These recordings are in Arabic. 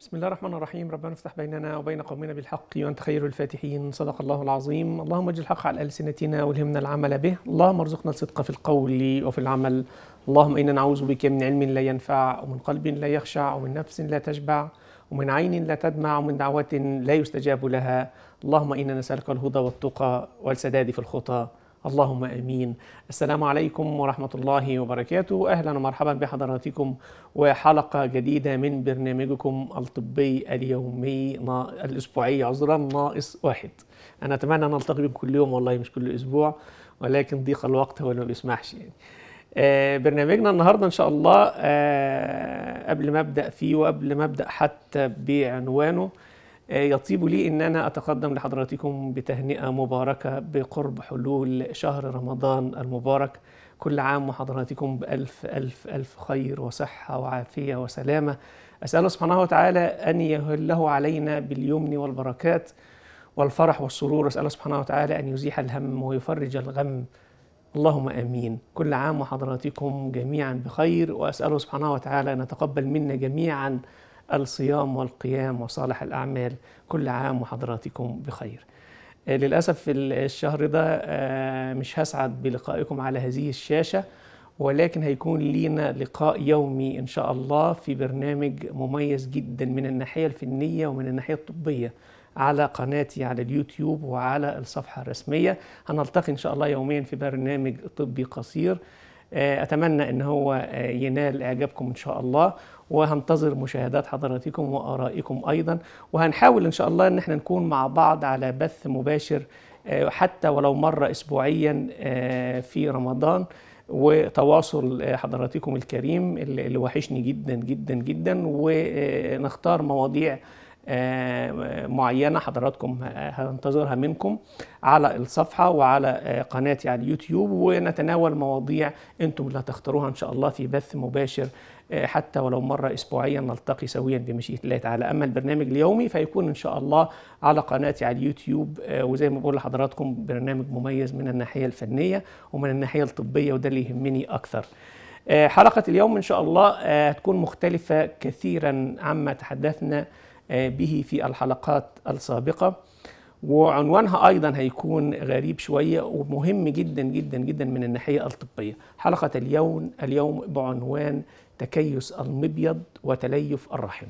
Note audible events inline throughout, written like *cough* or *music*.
بسم الله الرحمن الرحيم ربنا افتح بيننا وبين قومنا بالحق وانت خير الفاتحين صدق الله العظيم اللهم اجعل الحق على السنتنا والهمنا العمل به اللهم ارزقنا الصدق في القول وفي العمل اللهم انا نعوذ بك من علم لا ينفع ومن قلب لا يخشع ومن نفس لا تشبع ومن عين لا تدمع ومن دعوة لا يستجاب لها اللهم انا نسالك الهدى والتقى والسداد في الخطى اللهم امين. السلام عليكم ورحمه الله وبركاته، اهلا ومرحبا بحضراتكم وحلقه جديده من برنامجكم الطبي اليومي نا... الاسبوعي عذرا ناقص واحد. انا اتمنى ان التقي بكم كل يوم والله مش كل اسبوع ولكن ضيق الوقت هو اللي ما بيسمحش يعني. آه برنامجنا النهارده ان شاء الله آه قبل ما ابدا فيه وقبل ما ابدا حتى بعنوانه يطيب لي ان انا اتقدم لحضراتكم بتهنئه مباركه بقرب حلول شهر رمضان المبارك كل عام وحضراتكم بالف الف الف خير وصحه وعافيه وسلامه اساله سبحانه وتعالى ان يهله علينا باليمن والبركات والفرح والسرور اساله سبحانه وتعالى ان يزيح الهم ويفرج الغم اللهم امين كل عام وحضراتكم جميعا بخير واساله سبحانه وتعالى ان يتقبل منا جميعا الصيام والقيام وصالح الأعمال كل عام وحضراتكم بخير آه، للأسف الشهر ده آه، مش هسعد بلقائكم على هذه الشاشة ولكن هيكون لينا لقاء يومي إن شاء الله في برنامج مميز جدا من الناحية الفنية ومن الناحية الطبية على قناتي على اليوتيوب وعلى الصفحة الرسمية هنلتقي إن شاء الله يوميا في برنامج طبي قصير آه، أتمنى أن هو آه، ينال إعجابكم إن شاء الله وهنتظر مشاهدات حضراتكم وآرائكم أيضا وهنحاول إن شاء الله أن احنا نكون مع بعض على بث مباشر آه، حتى ولو مرة أسبوعيا في رمضان وتواصل حضراتكم الكريم اللي وحشني جدا جدا جدا ونختار مواضيع آه، معينه حضراتكم هنتظرها منكم على الصفحه وعلى آه، قناتي على اليوتيوب ونتناول مواضيع انتم اللي هتختاروها ان شاء الله في بث مباشر آه، حتى ولو مره اسبوعيا نلتقي سويا بمشيئه الله تعالى اما البرنامج اليومي فيكون ان شاء الله على قناتي على اليوتيوب وزي ما بقول لحضراتكم برنامج مميز من الناحيه الفنيه ومن الناحيه الطبيه وده اللي يهمني اكثر حلقه اليوم ان شاء الله هتكون مختلفه كثيرا عما تحدثنا آه، به في الحلقات السابقة وعنوانها أيضا هيكون غريب شوية ومهم جدا جدا جدا من الناحية الطبية حلقة اليوم اليوم بعنوان تكيس المبيض وتليف الرحم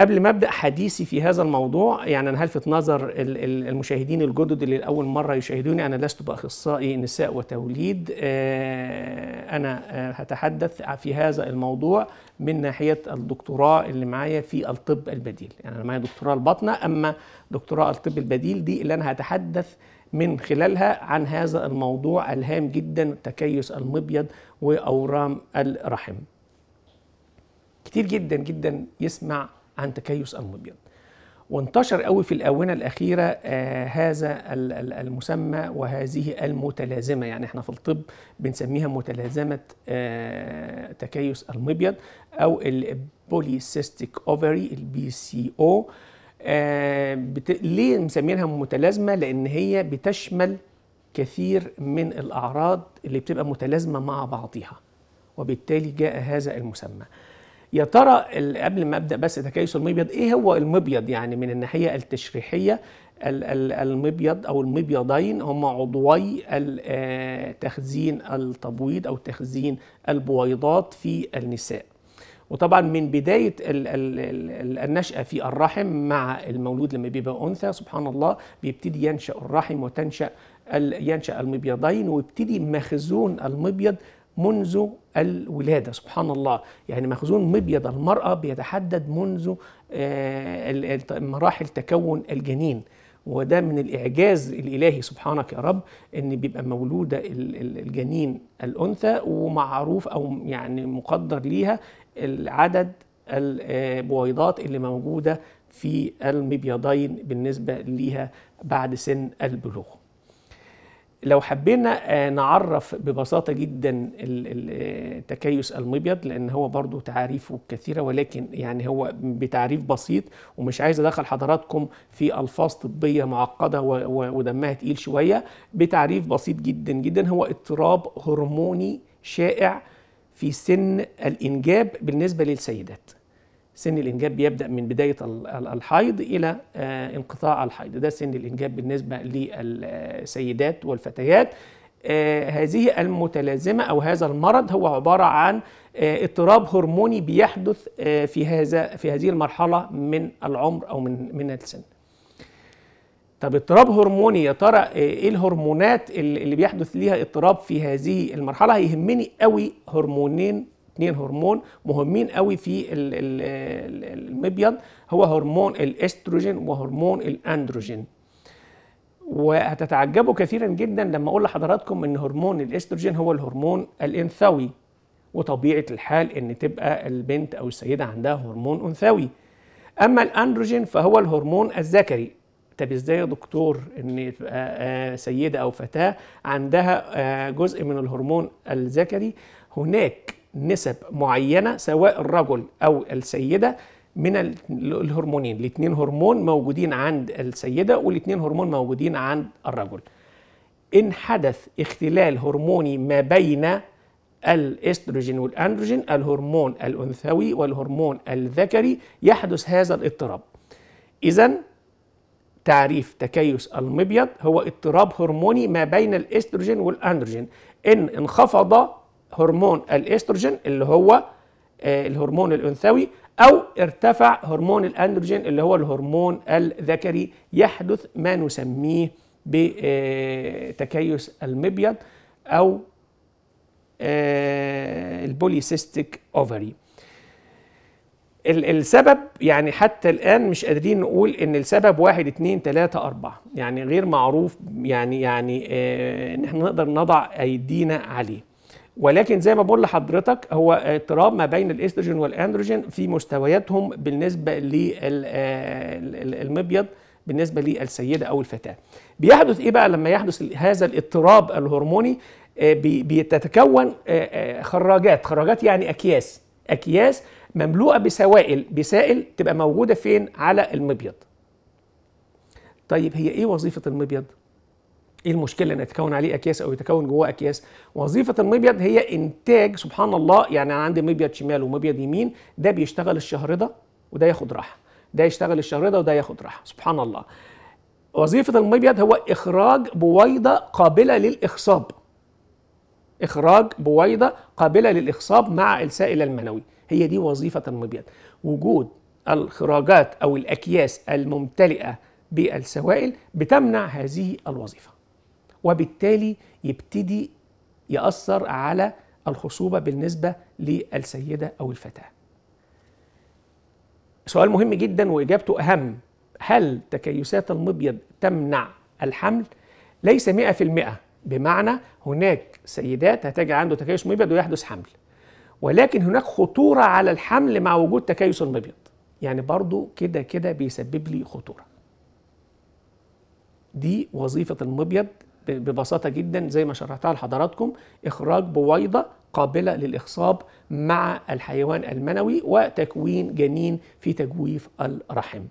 قبل ما ابدا حديثي في هذا الموضوع يعني انا هلفت نظر المشاهدين الجدد اللي لاول مره يشاهدوني انا لست باخصائي نساء وتوليد آه، انا آه، هتحدث في هذا الموضوع من ناحيه الدكتوراه اللي معايا في الطب البديل يعني انا معايا دكتوراه الباطنه اما دكتوراه الطب البديل دي اللي انا هتحدث من خلالها عن هذا الموضوع الهام جدا تكيس المبيض واورام الرحم كتير جدا جدا يسمع عن تكيس المبيض وانتشر قوي في الآونة الأخيرة آه، هذا المسمى وهذه المتلازمة يعني احنا في الطب بنسميها متلازمة آه، تكيس المبيض أو البوليسيستيك اوفري البي سي او آه، ليه مسمينها متلازمة؟ لأن هي بتشمل كثير من الأعراض اللي بتبقى متلازمة مع بعضها وبالتالي جاء هذا المسمى يا ترى قبل ما ابدا بس تكيس المبيض ايه هو المبيض يعني من الناحيه التشريحيه المبيض او المبيضين هم عضوي آه، تخزين التبويض او تخزين البويضات في النساء وطبعا من بدايه النشاه في الرحم مع المولود لما بيبقى انثى سبحان الله بيبتدي ينشا الرحم وتنشا ينشا المبيضين ويبتدي مخزون المبيض منذ الولادة سبحان الله يعني مخزون مبيض المرأة بيتحدد منذ آه، مراحل تكون الجنين وده من الإعجاز الإلهي سبحانك يا رب إن بيبقى مولودة الجنين الأنثى ومعروف أو يعني مقدر ليها العدد البويضات اللي موجودة في المبيضين بالنسبة ليها بعد سن البلوغ لو حبينا آه، نعرف ببساطه جدا التكيس آه، المبيض لان هو برضو تعاريفه كثيره ولكن يعني هو بتعريف بسيط ومش عايز ادخل حضراتكم في الفاظ طبيه معقده ودمها تقيل شويه بتعريف بسيط جدا جدا هو اضطراب هرموني شائع في سن الانجاب بالنسبه للسيدات سن الانجاب بيبدا من بدايه الحيض الى آه، انقطاع الحيض ده سن الانجاب بالنسبه للسيدات والفتيات آه، هذه المتلازمه او هذا المرض هو عباره عن آه، اضطراب هرموني بيحدث في هذا في هذه المرحله من العمر او من من السن طب اضطراب هرموني يا ترى ايه الهرمونات اللي بيحدث ليها اضطراب في هذه المرحله هيهمني قوي هرمونين اثنين هرمون مهمين قوي في المبيض هو هرمون الاستروجين وهرمون الاندروجين وهتتعجبوا كثيرا جدا لما اقول لحضراتكم ان هرمون الاستروجين هو الهرمون الانثوي وطبيعه الحال ان تبقى البنت او السيده عندها هرمون انثوي اما الاندروجين فهو الهرمون الذكري طب ازاي يا دكتور ان آه، سيده او فتاه عندها آه، جزء من الهرمون الذكري هناك نسب معينه سواء الرجل او السيده من الهرمونين الاثنين هرمون موجودين عند السيده والاثنين هرمون موجودين عند الرجل ان حدث اختلال هرموني ما بين الاستروجين والاندروجين الهرمون الانثوي والهرمون الذكري يحدث هذا الاضطراب اذا تعريف تكيس المبيض هو اضطراب هرموني ما بين الاستروجين والاندروجين ان انخفض هرمون الاستروجين اللي هو آه، الهرمون الانثوي او ارتفع هرمون الاندروجين اللي هو الهرمون الذكري يحدث ما نسميه بتكيس آه، المبيض او آه، البوليسيستيك اوفري السبب يعني حتى الان مش قادرين نقول ان السبب واحد اتنين تلاته اربعه يعني غير معروف يعني يعني ان احنا نقدر نضع ايدينا عليه ولكن زي ما بقول لحضرتك هو اضطراب ما بين الاستروجين والاندروجين في مستوياتهم بالنسبه للمبيض آه، بالنسبه للسيده او الفتاه. بيحدث ايه بقى لما يحدث هذا الاضطراب الهرموني آه، بتتكون آه، خراجات، خراجات يعني اكياس، اكياس مملوءه بسوائل، بسائل تبقى موجوده فين؟ على المبيض. طيب هي ايه وظيفه المبيض؟ ايه المشكله ان يتكون عليه اكياس او يتكون جواه اكياس وظيفه المبيض هي انتاج سبحان الله يعني انا عندي مبيض شمال ومبيض يمين ده بيشتغل الشهر ده وده ياخد راحه ده يشتغل الشهر ده وده ياخد راحه سبحان الله وظيفه المبيض هو اخراج بويضه قابله للاخصاب اخراج بويضه قابله للاخصاب مع السائل المنوي هي دي وظيفه المبيض وجود الخراجات او الاكياس الممتلئه بالسوائل بتمنع هذه الوظيفه وبالتالي يبتدي يأثر على الخصوبة بالنسبة للسيدة أو الفتاة سؤال مهم جدا وإجابته أهم هل تكيسات المبيض تمنع الحمل؟ ليس 100% بمعنى هناك سيدات هتجي عنده تكيس مبيض ويحدث حمل ولكن هناك خطورة على الحمل مع وجود تكيس المبيض يعني برضو كده كده بيسبب لي خطورة دي وظيفة المبيض ببساطة جدا زي ما شرحتها لحضراتكم إخراج بويضة قابلة للإخصاب مع الحيوان المنوي وتكوين جنين في تجويف الرحم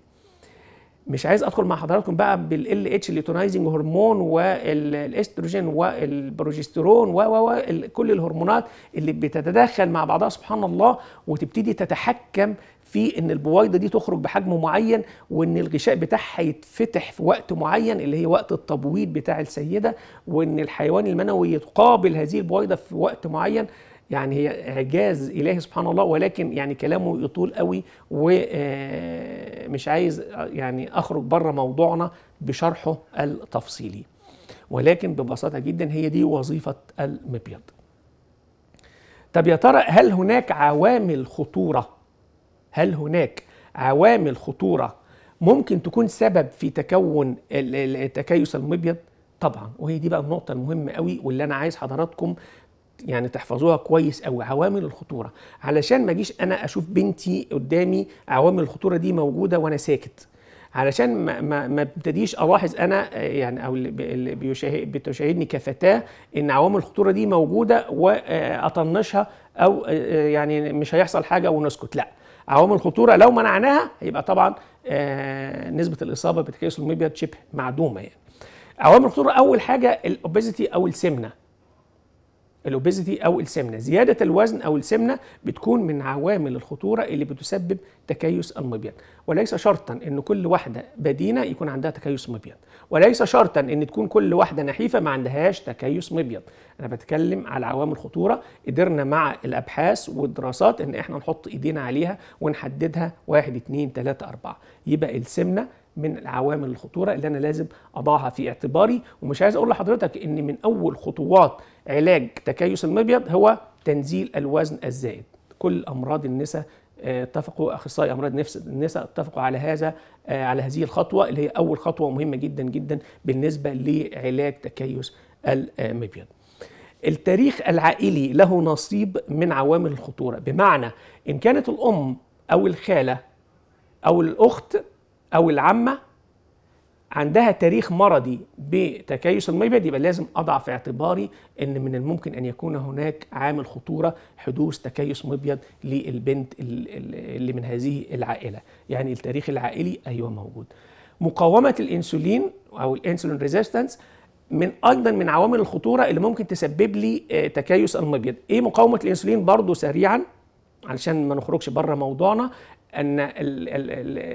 مش عايز ادخل مع حضراتكم بقى بالال اتش ليتونايزنج هرمون والاستروجين والبروجسترون و و كل الهرمونات اللي بتتداخل مع بعضها سبحان الله وتبتدي تتحكم في ان البويضه دي تخرج بحجم معين وان الغشاء بتاعها يتفتح في وقت معين اللي هي وقت التبويض بتاع السيده وان الحيوان المنوي يتقابل هذه البويضه في وقت معين يعني هي إعجاز إلهي سبحان الله ولكن يعني كلامه يطول قوي ومش آه، عايز آه، يعني أخرج بره موضوعنا بشرحه التفصيلي ولكن ببساطة جدا هي دي وظيفة المبيض طب يا ترى هل هناك عوامل خطورة هل هناك عوامل خطورة ممكن تكون سبب في تكون تكيس المبيض طبعا وهي دي بقى النقطة المهمة قوي واللي أنا عايز حضراتكم يعني تحفظوها كويس قوي عوامل الخطوره علشان ما اجيش انا اشوف بنتي قدامي عوامل الخطوره دي موجوده وانا ساكت علشان ما ما, ما ابتديش الاحظ انا يعني او اللي بيشاهد بتشاهدني كفتاه ان عوامل الخطوره دي موجوده واطنشها او يعني مش هيحصل حاجه ونسكت لا عوامل الخطوره لو منعناها هيبقى طبعا آه، نسبه الاصابه بتكيس الميبيا شبه معدومه يعني عوامل الخطوره اول حاجه الاوبيزيتي او السمنه الاوبيزيتي او السمنه زياده الوزن او السمنه بتكون من عوامل الخطوره اللي بتسبب تكيس المبيض وليس شرطا ان كل واحده بدينه يكون عندها تكيس مبيض وليس شرطا ان تكون كل واحده نحيفه ما عندهاش تكيس مبيض انا بتكلم على عوامل الخطوره قدرنا مع الابحاث والدراسات ان احنا نحط ايدينا عليها ونحددها 1 2 3 4 يبقى السمنه من عوامل الخطوره اللي انا لازم اضعها في اعتباري ومش عايز اقول لحضرتك ان من اول خطوات علاج تكيس المبيض هو تنزيل الوزن الزائد كل امراض النساء آه، اتفقوا اخصائي امراض نفس النساء اتفقوا على هذا آه، على هذه الخطوه اللي هي اول خطوه مهمه جدا جدا بالنسبه لعلاج تكيس المبيض التاريخ العائلي له نصيب من عوامل الخطوره بمعنى ان كانت الام او الخاله او الاخت او العمه عندها تاريخ مرضي بتكيس المبيد يبقى لازم اضع في اعتباري ان من الممكن ان يكون هناك عامل خطوره حدوث تكيس مبيض للبنت اللي من هذه العائله يعني التاريخ العائلي ايوه موجود مقاومه الانسولين او الانسولين ريزيستنس من ايضا من عوامل الخطوره اللي ممكن تسبب لي آه، تكيس المبيض ايه مقاومه الانسولين برضو سريعا علشان ما نخرجش بره موضوعنا ان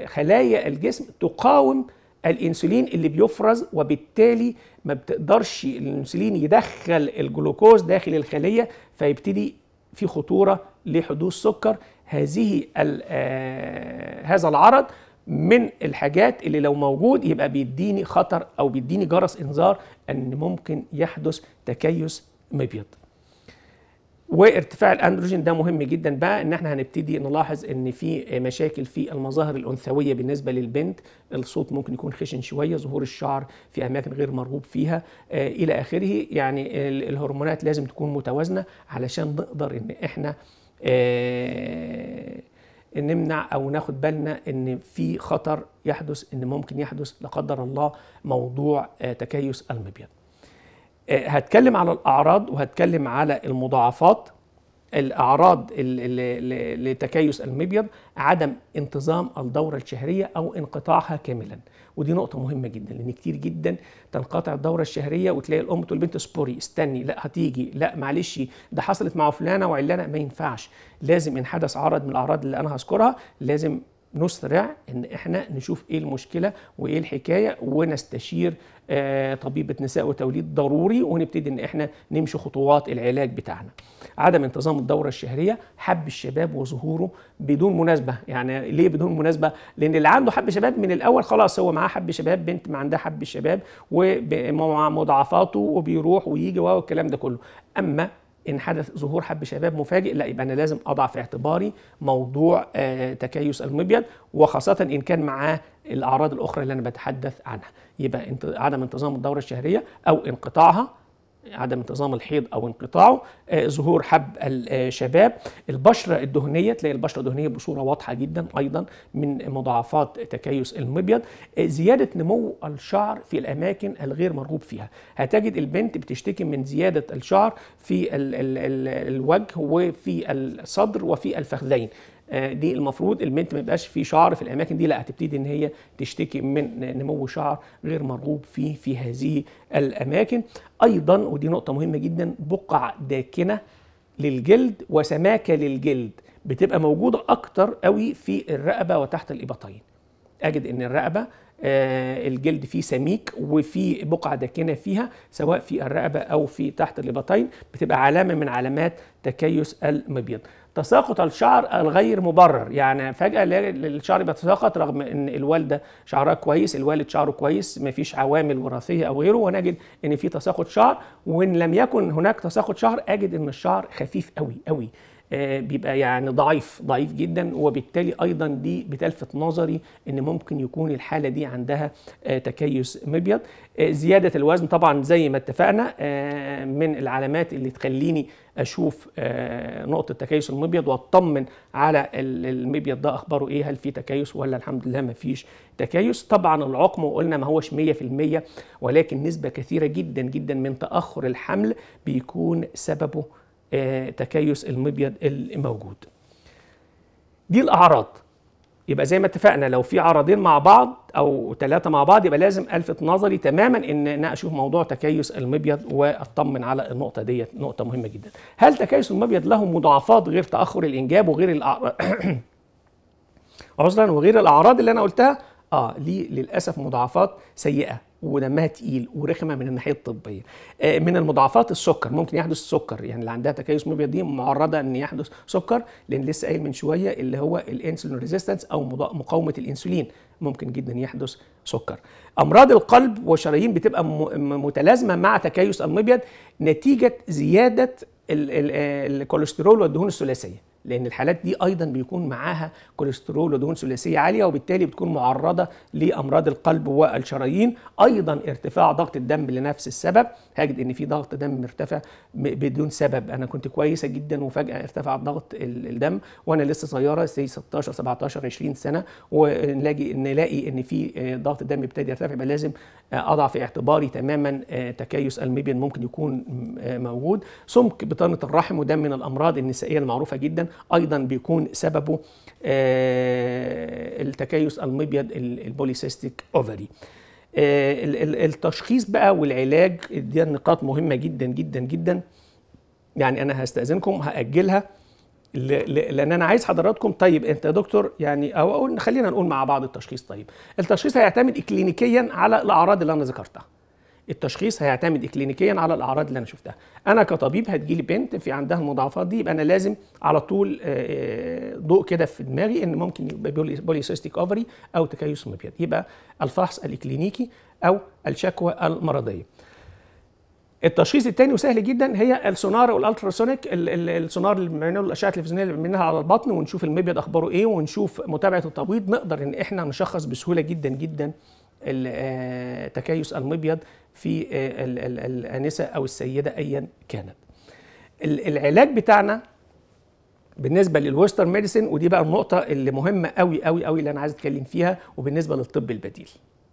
خلايا الجسم تقاوم الانسولين اللي بيفرز وبالتالي ما بتقدرش الانسولين يدخل الجلوكوز داخل الخليه فيبتدي في خطوره لحدوث سكر هذه آه، هذا العرض من الحاجات اللي لو موجود يبقى بيديني خطر او بيديني جرس انذار ان ممكن يحدث تكيس مبيض وارتفاع الاندروجين ده مهم جدا بقى ان احنا هنبتدي نلاحظ ان في مشاكل في المظاهر الانثويه بالنسبه للبنت الصوت ممكن يكون خشن شويه ظهور الشعر في اماكن غير مرغوب فيها آه الى اخره يعني الهرمونات لازم تكون متوازنه علشان نقدر ان احنا آه نمنع او ناخد بالنا ان في خطر يحدث ان ممكن يحدث لا قدر الله موضوع آه تكيس المبيض آه، هتكلم على الاعراض وهتكلم على المضاعفات الاعراض لتكيس المبيض عدم انتظام الدوره الشهريه او انقطاعها كاملا ودي نقطه مهمه جدا لان كتير جدا تنقطع الدوره الشهريه وتلاقي الام تقول البنت سبوري استني لا هتيجي لا معلش ده حصلت مع فلانه وعلانه ما ينفعش لازم ان حدث عرض من الاعراض اللي انا هذكرها لازم نسرع ان احنا نشوف ايه المشكله وايه الحكايه ونستشير آه، طبيبه نساء وتوليد ضروري ونبتدي ان احنا نمشي خطوات العلاج بتاعنا. عدم انتظام الدوره الشهريه حب الشباب وظهوره بدون مناسبه، يعني ليه بدون مناسبه؟ لان اللي عنده حب شباب من الاول خلاص هو معاه حب شباب، بنت ما عندها حب شباب ومع مضاعفاته وبيروح ويجي والكلام ده كله. اما ان حدث ظهور حب شباب مفاجئ لا يبقى انا لازم اضع في اعتباري موضوع آه، تكيس المبيض وخاصه ان كان معاه الاعراض الاخرى اللي انا بتحدث عنها يبقى عدم انتظام الدوره الشهريه او انقطاعها عدم انتظام الحيض او انقطاعه آه، ظهور حب الشباب آه، البشره الدهنيه تلاقي البشره الدهنيه بصوره واضحه جدا ايضا من مضاعفات تكيس المبيض آه، زياده نمو الشعر في الاماكن الغير مرغوب فيها هتجد البنت بتشتكي من زياده الشعر في الوجه وفي الصدر وفي الفخذين آه، دي المفروض البنت ما يبقاش في شعر في الاماكن دي لا هتبتدي ان هي تشتكي من نمو شعر غير مرغوب فيه في هذه الاماكن ايضا ودي نقطه مهمه جدا بقع داكنه للجلد وسماكه للجلد بتبقى موجوده اكتر قوي في الرقبه وتحت الابطين اجد ان الرقبه آه، الجلد فيه سميك وفي بقعه داكنه فيها سواء في الرقبه او في تحت اللبطين بتبقى علامه من علامات تكيس المبيض تساقط الشعر الغير مبرر يعني فجاه الشعر بيتساقط رغم ان الوالده شعرها كويس الوالد شعره كويس مفيش عوامل وراثيه او غيره ونجد ان في تساقط شعر وان لم يكن هناك تساقط شعر اجد ان الشعر خفيف قوي قوي آه، بيبقى يعني ضعيف ضعيف جدا وبالتالي ايضا دي بتلفت نظري ان ممكن يكون الحاله دي عندها آه، تكيس مبيض آه، زياده الوزن طبعا زي ما اتفقنا من العلامات اللي تخليني اشوف نقطه تكيس المبيض واطمن على المبيض ده اخباره ايه هل في تكيس ولا الحمد لله ما فيش تكيس طبعا العقم وقلنا ما هوش 100% ولكن نسبه كثيره جدا جدا من تاخر الحمل بيكون سببه آه، تكيس المبيض الموجود دي الاعراض يبقى زي ما اتفقنا لو في عرضين مع بعض او ثلاثه مع بعض يبقى لازم الفت نظري تماما ان انا اشوف موضوع تكيس المبيض واطمن على النقطه ديت نقطه مهمه جدا هل تكيس المبيض له مضاعفات غير تاخر الانجاب وغير الاعراض *coughs* عذرا وغير الاعراض اللي انا قلتها اه ليه للاسف مضاعفات سيئه ودمها تقيل ورخمه من الناحيه الطبيه آه، من المضاعفات السكر ممكن يحدث سكر يعني اللي عندها تكيس مبيض دي معرضه ان يحدث سكر لان لسه قايل من شويه اللي هو الانسولين ريزيستنس او مقاومه الانسولين ممكن جدا يحدث سكر امراض القلب والشرايين بتبقى متلازمه مع تكيس المبيض نتيجه زياده الكوليسترول والدهون الثلاثيه لان الحالات دي ايضا بيكون معاها كوليسترول ودهون ثلاثيه عاليه وبالتالي بتكون معرضه لامراض القلب والشرايين ايضا ارتفاع ضغط الدم لنفس السبب هجد ان في ضغط دم مرتفع بدون سبب انا كنت كويسه جدا وفجاه ارتفع ضغط الدم وانا لسه صغيره سي 16 17 20 سنه ونلاقي نلاقي ان في آه، ضغط الدم ابتدى يرتفع يبقى لازم آه، اضع في اعتباري تماما آه، تكيس الميبين ممكن يكون موجود سمك بطانه الرحم وده من الامراض النسائيه المعروفه جدا ايضا بيكون سببه آه، التكيس المبيض البوليسيستيك اوفري آه، التشخيص بقى والعلاج دي نقاط مهمه جدا جدا جدا يعني انا هستاذنكم هاجلها لان انا عايز حضراتكم طيب انت يا دكتور يعني او اقول خلينا نقول مع بعض التشخيص طيب التشخيص هيعتمد اكلينيكيا على الاعراض اللي انا ذكرتها التشخيص هيعتمد كلينيكيا على الاعراض اللي انا شفتها انا كطبيب هتجي لي بنت في عندها المضاعفات دي يبقى انا لازم على طول آه، آه، ضوء كده في دماغي ان ممكن يبقى بوليسيستيك اوفري او تكيس مبيض يبقى الفحص الكلينيكي او الشكوى المرضيه التشخيص الثاني وسهل جدا هي السونار والالتراسونيك السونار اللي بنعمله الاشعه التلفزيونيه اللي بنعملها على البطن ونشوف المبيض اخباره ايه ونشوف متابعه التبويض نقدر ان احنا نشخص بسهوله جدا جدا آه، تكيس المبيض في آه، الانسه او السيده ايا كانت. العلاج بتاعنا بالنسبه للويسترن ميديسن ودي بقى النقطه اللي مهمه قوي قوي قوي اللي انا عايز اتكلم فيها وبالنسبه للطب البديل.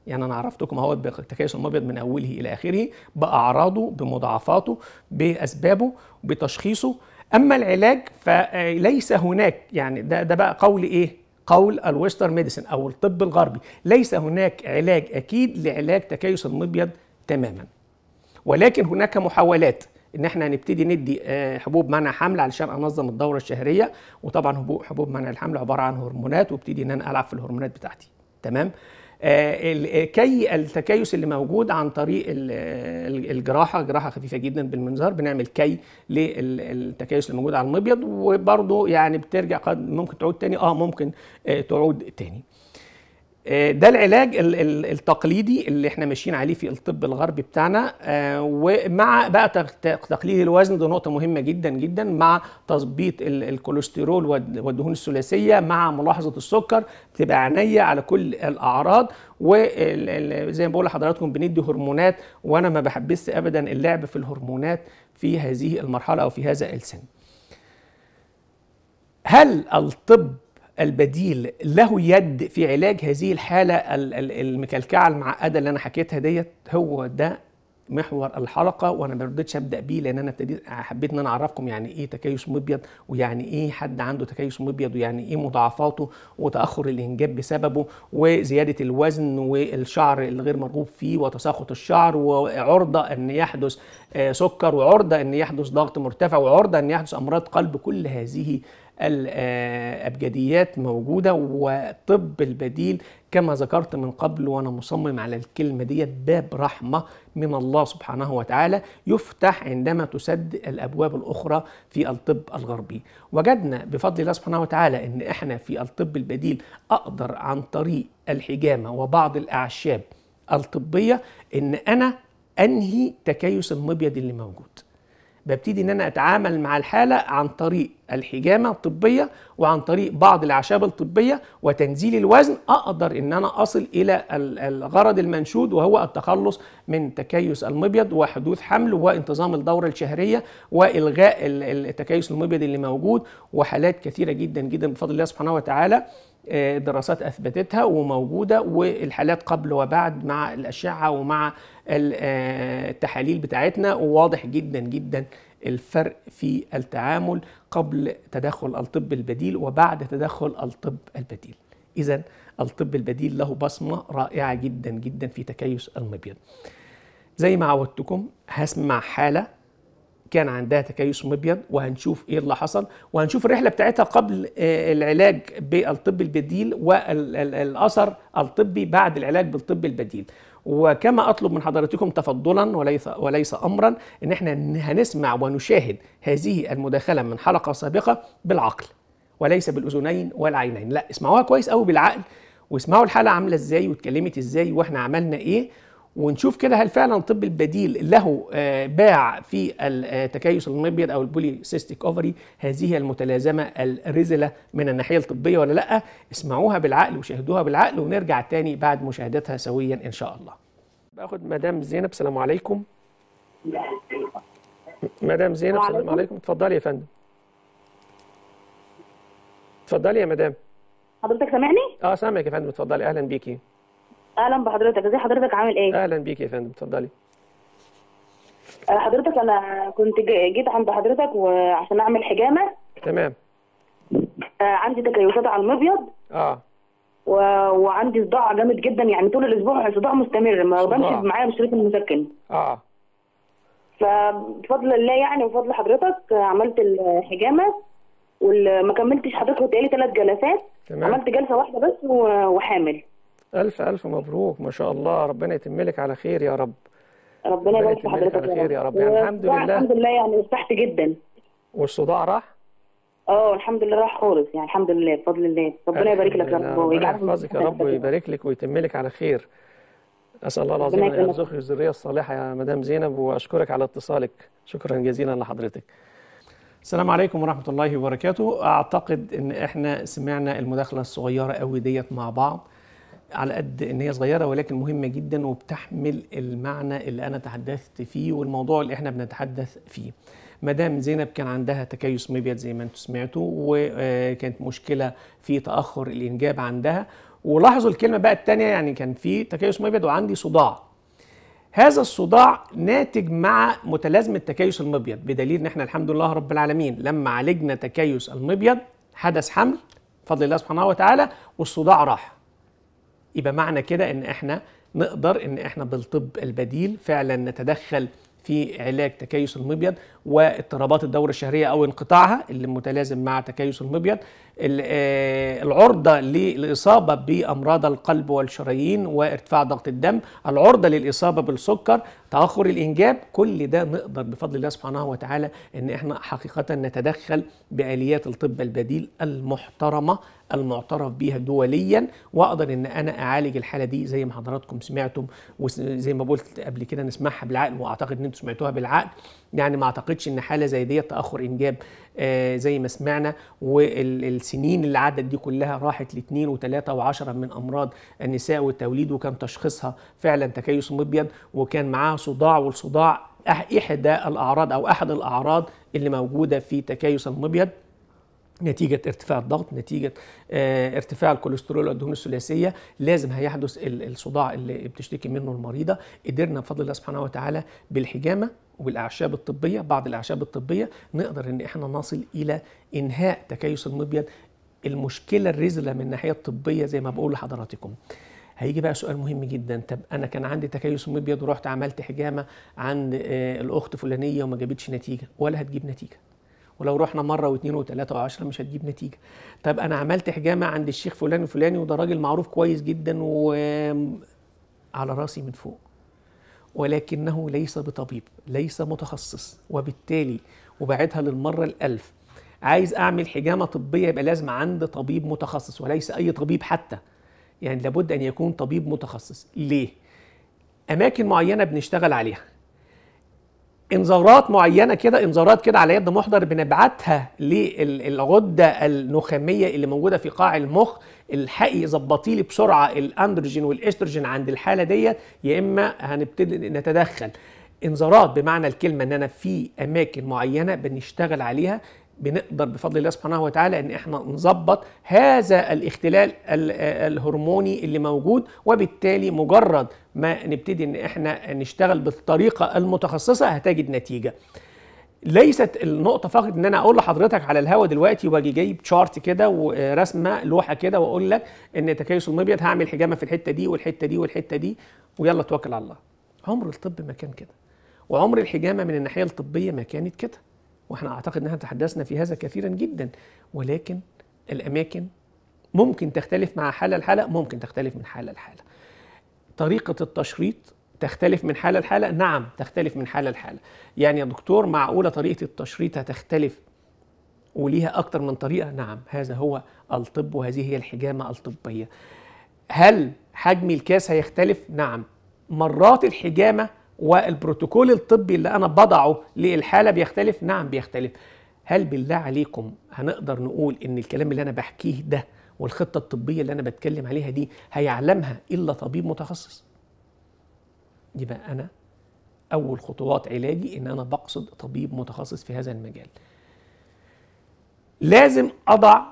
يعني انا عرفتكم اهوت بتكيس المبيض من اوله الى اخره باعراضه بمضاعفاته باسبابه بتشخيصه اما العلاج فليس هناك يعني ده ده بقى قول ايه قول الويسترن ميديسن او الطب الغربي ليس هناك علاج اكيد لعلاج تكيس المبيض تماما ولكن هناك محاولات ان احنا هنبتدي ندي آه، حبوب منع حمل علشان انظم الدوره الشهريه وطبعا حبوب منع الحمل عباره عن هرمونات وابتدي ان انا العب في الهرمونات بتاعتي تمام آه، آه، كي التكيس اللي موجود عن طريق الجراحه جراحه خفيفه جدا بالمنظار بنعمل كي للتكيس اللي موجود على المبيض وبرضه يعني بترجع قد ممكن تعود تاني اه ممكن آه، تعود تاني آه، ده العلاج التقليدي اللي احنا ماشيين عليه في الطب الغربي بتاعنا آه، ومع بقى تقليل الوزن ده نقطه مهمه جدا جدا مع تظبيط الكوليسترول والدهون الثلاثيه مع ملاحظه السكر بتبقى عينيا على كل الاعراض وزي ما بقول لحضراتكم بندي هرمونات وانا ما بحبس ابدا اللعب في الهرمونات في هذه المرحله او في هذا السن هل الطب البديل له يد في علاج هذه الحالة المكلكعة المعقدة اللي أنا حكيتها ديت هو ده محور الحلقة وأنا ما رضيتش أبدأ بيه لأن أنا ابتديت حبيت إن أنا أعرفكم يعني إيه تكيس مبيض ويعني إيه حد عنده تكيس مبيض ويعني إيه مضاعفاته وتأخر الإنجاب بسببه وزيادة الوزن والشعر الغير مرغوب فيه وتساقط الشعر وعرضة إن يحدث آه، سكر وعرضة إن يحدث ضغط مرتفع وعرضة إن يحدث أمراض قلب كل هذه الأبجديات موجودة والطب البديل كما ذكرت من قبل وأنا مصمم على الكلمة ديت باب رحمة من الله سبحانه وتعالى يفتح عندما تسد الأبواب الأخرى في الطب الغربي وجدنا بفضل الله سبحانه وتعالى أن إحنا في الطب البديل أقدر عن طريق الحجامة وبعض الأعشاب الطبية أن أنا أنهي تكيس المبيض اللي موجود ببتدي ان انا اتعامل مع الحاله عن طريق الحجامه الطبيه وعن طريق بعض الاعشاب الطبيه وتنزيل الوزن اقدر ان انا اصل الى الغرض المنشود وهو التخلص من تكيس المبيض وحدوث حمل وانتظام الدوره الشهريه والغاء التكيس المبيض اللي موجود وحالات كثيره جدا جدا بفضل الله سبحانه وتعالى آه، دراسات اثبتتها وموجوده والحالات قبل وبعد مع الاشعه ومع آه، التحاليل بتاعتنا وواضح جدا جدا الفرق في التعامل قبل تدخل الطب البديل وبعد تدخل الطب البديل اذا الطب البديل له بصمه رائعه جدا جدا في تكيس المبيض زي ما عودتكم هسمع حاله كان عندها تكيس مبيض وهنشوف ايه اللي حصل وهنشوف الرحله بتاعتها قبل آه، العلاج بالطب البديل والاثر الطبي بعد العلاج بالطب البديل وكما اطلب من حضراتكم تفضلا وليس وليس امرا ان احنا هنسمع ونشاهد هذه المداخله من حلقه سابقه بالعقل وليس بالاذنين والعينين لا اسمعوها كويس قوي بالعقل واسمعوا الحاله عامله ازاي واتكلمت ازاي واحنا عملنا ايه ونشوف كده هل فعلا الطب البديل له آه، باع في التكيس آه، المبيض او سيستيك اوفري هذه المتلازمه الرزله من الناحيه الطبيه ولا لا اسمعوها بالعقل وشاهدوها بالعقل ونرجع تاني بعد مشاهدتها سويا ان شاء الله باخد مدام زينب السلام عليكم مدام زينب السلام عليكم اتفضلي يا فندم اتفضلي يا مدام حضرتك سامعني اه سامعك يا فندم اتفضلي اهلا بيكي اهلا بحضرتك ازي حضرتك عامل ايه اهلا بيك يا فندم اتفضلي آه، حضرتك انا كنت جيت عند حضرتك وعشان اعمل حجامه تمام آه، عندي تكيسات على المبيض اه و... وعندي صداع جامد جدا يعني طول الاسبوع صداع مستمر ما بمشي معايا بشريط المسكن اه فبفضل الله يعني وفضل حضرتك عملت الحجامه وما كملتش حضرتك قلت ثلاث جلسات تمام. عملت جلسه واحده بس وحامل ألف ألف مبروك ما شاء الله ربنا يتم لك على خير يا رب ربنا يبارك في حضرتك على خير يا رب يعني الحمد لله الحمد لله يعني ارتحت جدا والصداع راح؟ اه الحمد لله راح خالص يعني الحمد لله بفضل الله ربنا يبارك لك يا رب ويحفظك يحفظك يا رب ويبارك لك ويتم لك على خير اسال الله العظيم ان يرزقك الذريه الصالحه يا مدام زينب واشكرك على اتصالك شكرا جزيلا لحضرتك السلام عليكم ورحمة الله وبركاته أعتقد أن إحنا سمعنا المداخلة الصغيرة أوي ديت مع بعض على قد ان هي صغيره ولكن مهمه جدا وبتحمل المعنى اللي انا تحدثت فيه والموضوع اللي احنا بنتحدث فيه مدام زينب كان عندها تكيس مبيض زي ما انتم سمعتوا وكانت مشكله في تاخر الانجاب عندها ولاحظوا الكلمه بقى الثانيه يعني كان في تكيس مبيض وعندي صداع هذا الصداع ناتج مع متلازمه تكيس المبيض بدليل ان احنا الحمد لله رب العالمين لما عالجنا تكيس المبيض حدث حمل بفضل الله سبحانه وتعالى والصداع راح يبقى معنى كده ان احنا نقدر ان احنا بالطب البديل فعلا نتدخل في علاج تكيس المبيض واضطرابات الدوره الشهريه او انقطاعها اللي متلازم مع تكيس المبيض آه، العرضه للاصابه بامراض القلب والشرايين وارتفاع ضغط الدم العرضه للاصابه بالسكر تاخر الانجاب كل ده نقدر بفضل الله سبحانه وتعالى ان احنا حقيقه نتدخل باليات الطب البديل المحترمه المعترف بها دوليا واقدر ان انا اعالج الحاله دي زي ما حضراتكم سمعتم وزي ما قلت قبل كده نسمعها بالعقل واعتقد ان انتم سمعتوها بالعقل يعني ما اعتقدش ان حاله زي ديت تاخر انجاب آه، زي ما سمعنا والسنين اللي عدت دي كلها راحت لاثنين وثلاثه وعشره من امراض النساء والتوليد وكان تشخيصها فعلا تكيس مبيض وكان معاها صداع والصداع احدى الاعراض او احد الاعراض اللي موجوده في تكيس المبيض نتيجة ارتفاع الضغط نتيجة آه، ارتفاع الكوليسترول والدهون الثلاثية لازم هيحدث الصداع اللي بتشتكي منه المريضة قدرنا بفضل الله سبحانه وتعالى بالحجامة والاعشاب الطبيه بعض الاعشاب الطبيه نقدر ان احنا نصل الى انهاء تكيس المبيض المشكله الرزله من الناحيه الطبيه زي ما بقول لحضراتكم هيجي بقى سؤال مهم جدا طب انا كان عندي تكيس مبيض ورحت عملت حجامه عند آه، الاخت فلانيه وما جابتش نتيجه ولا هتجيب نتيجه ولو رحنا مره واثنين وثلاثه وعشرة مش هتجيب نتيجه طب انا عملت حجامه عند الشيخ فلان وفلاني وده راجل معروف كويس جدا وعلى راسي من فوق ولكنه ليس بطبيب ليس متخصص وبالتالي وبعدها للمره الالف عايز اعمل حجامه طبيه يبقى لازم عند طبيب متخصص وليس اي طبيب حتى يعني لابد ان يكون طبيب متخصص ليه اماكن معينه بنشتغل عليها انذارات معينه كده انذارات كده على يد محضر بنبعتها للغده النخاميه اللي موجوده في قاع المخ الحقي ظبطي لي بسرعه الاندروجين والاستروجين عند الحاله ديت يا اما هنبتدي نتدخل انذارات بمعنى الكلمه ان انا في اماكن معينه بنشتغل عليها بنقدر بفضل الله سبحانه وتعالى ان احنا نظبط هذا الاختلال الهرموني اللي موجود وبالتالي مجرد ما نبتدي ان احنا نشتغل بالطريقه المتخصصه هتجد نتيجه ليست النقطة فقط إن أنا أقول لحضرتك على الهوا دلوقتي وأجي جايب شارت كده ورسمة لوحة كده وأقول لك إن تكيس المبيض هعمل حجامة في الحتة دي والحتة دي والحتة دي ويلا توكل على الله. عمر الطب ما كان كده وعمر الحجامة من الناحية الطبية ما كانت كده. واحنا اعتقد ان احنا تحدثنا في هذا كثيرا جدا ولكن الاماكن ممكن تختلف مع حاله لحاله ممكن تختلف من حاله لحاله طريقه التشريط تختلف من حاله لحاله نعم تختلف من حاله لحاله يعني يا دكتور معقوله طريقه التشريط هتختلف وليها اكتر من طريقه نعم هذا هو الطب وهذه هي الحجامه الطبيه هل حجم الكاس هيختلف نعم مرات الحجامه والبروتوكول الطبي اللي انا بضعه للحاله بيختلف نعم بيختلف هل بالله عليكم هنقدر نقول ان الكلام اللي انا بحكيه ده والخطه الطبيه اللي انا بتكلم عليها دي هيعلمها الا طبيب متخصص يبقى انا اول خطوات علاجي ان انا بقصد طبيب متخصص في هذا المجال لازم اضع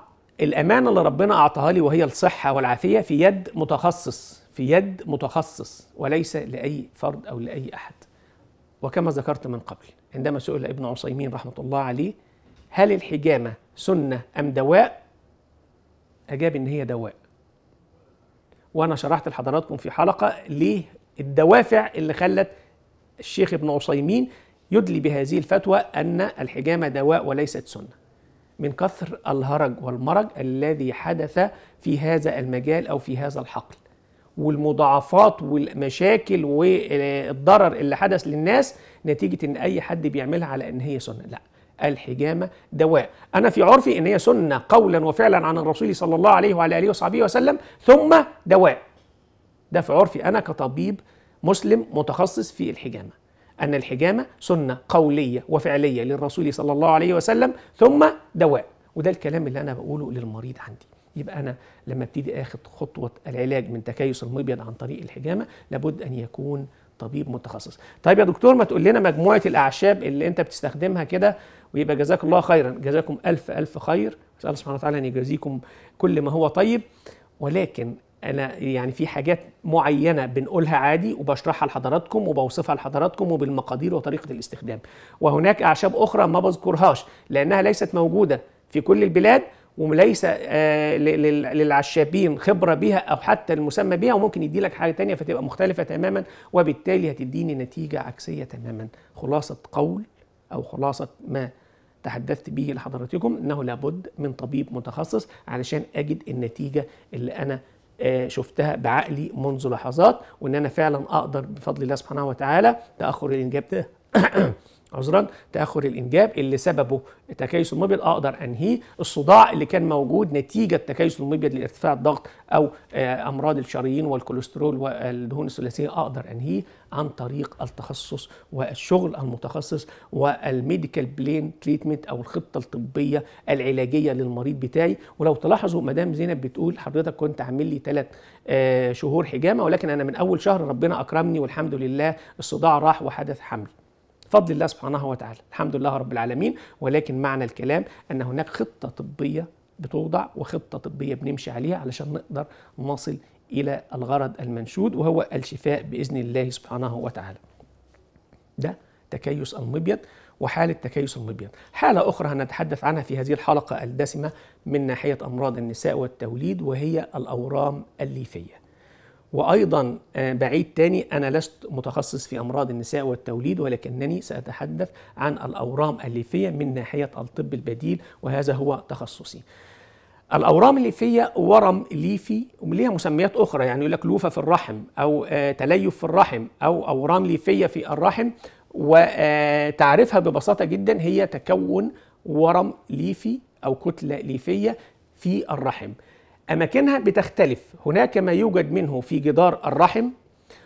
الامانه اللي ربنا اعطاها لي وهي الصحه والعافيه في يد متخصص في يد متخصص وليس لأي فرد أو لأي أحد وكما ذكرت من قبل عندما سئل ابن عصيمين رحمة الله عليه هل الحجامة سنة أم دواء أجاب إن هي دواء وأنا شرحت لحضراتكم في حلقة ليه الدوافع اللي خلت الشيخ ابن عصيمين يدلي بهذه الفتوى أن الحجامة دواء وليست سنة من كثر الهرج والمرج الذي حدث في هذا المجال أو في هذا الحقل والمضاعفات والمشاكل والضرر اللي حدث للناس نتيجه ان اي حد بيعملها على ان هي سنه لا الحجامه دواء انا في عرفي ان هي سنه قولا وفعلا عن الرسول صلى الله عليه وعلى اله وصحبه وسلم ثم دواء ده في عرفي انا كطبيب مسلم متخصص في الحجامه أن الحجامة سنة قولية وفعلية للرسول صلى الله عليه وسلم ثم دواء وده الكلام اللي أنا بقوله للمريض عندي يبقى انا لما ابتدي اخد خطوه العلاج من تكيس المبيض عن طريق الحجامه لابد ان يكون طبيب متخصص طيب يا دكتور ما تقول لنا مجموعه الاعشاب اللي انت بتستخدمها كده ويبقى جزاك الله خيرا جزاكم الف الف خير اسال الله سبحانه وتعالى ان يجازيكم كل ما هو طيب ولكن انا يعني في حاجات معينه بنقولها عادي وبشرحها لحضراتكم وبوصفها لحضراتكم وبالمقادير وطريقه الاستخدام وهناك اعشاب اخرى ما بذكرهاش لانها ليست موجوده في كل البلاد وليس آه، للعشابين خبرة بها أو حتى المسمى بها وممكن يدي لك حاجة تانية فتبقى مختلفة تماما وبالتالي هتديني نتيجة عكسية تماما خلاصة قول أو خلاصة ما تحدثت به لحضراتكم أنه لابد من طبيب متخصص علشان أجد النتيجة اللي أنا آه، شفتها بعقلي منذ لحظات وان انا فعلا اقدر بفضل الله سبحانه وتعالى تاخر الانجاب ده *coughs* عذرا تاخر الانجاب اللي سببه تكيس المبيض اقدر انهيه الصداع اللي كان موجود نتيجه تكيس المبيض لارتفاع الضغط او آه، امراض الشرايين والكوليسترول والدهون الثلاثيه اقدر انهيه عن طريق التخصص والشغل المتخصص والميديكال بلين تريتمنت او الخطه الطبيه العلاجيه للمريض بتاعي ولو تلاحظوا مدام زينب بتقول حضرتك كنت عامل لي ثلاث آه، شهور حجامه ولكن انا من اول شهر ربنا اكرمني والحمد لله الصداع راح وحدث حمل بفضل الله سبحانه وتعالى الحمد لله رب العالمين ولكن معنى الكلام ان هناك خطه طبيه بتوضع وخطه طبيه بنمشي عليها علشان نقدر نصل الى الغرض المنشود وهو الشفاء باذن الله سبحانه وتعالى ده تكيس المبيض وحالة تكيس المبيض حالة أخرى هنتحدث عنها في هذه الحلقة الدسمة من ناحية أمراض النساء والتوليد وهي الأورام الليفية وايضا آه، بعيد تاني انا لست متخصص في امراض النساء والتوليد ولكنني ساتحدث عن الاورام الليفيه من ناحيه الطب البديل وهذا هو تخصصي. الاورام الليفيه ورم ليفي وليها مسميات اخرى يعني يقول لك لوفه في الرحم او آه، تليف في الرحم او اورام ليفيه في الرحم وتعريفها آه، ببساطه جدا هي تكون ورم ليفي او كتله ليفيه في الرحم أماكنها بتختلف هناك ما يوجد منه في جدار الرحم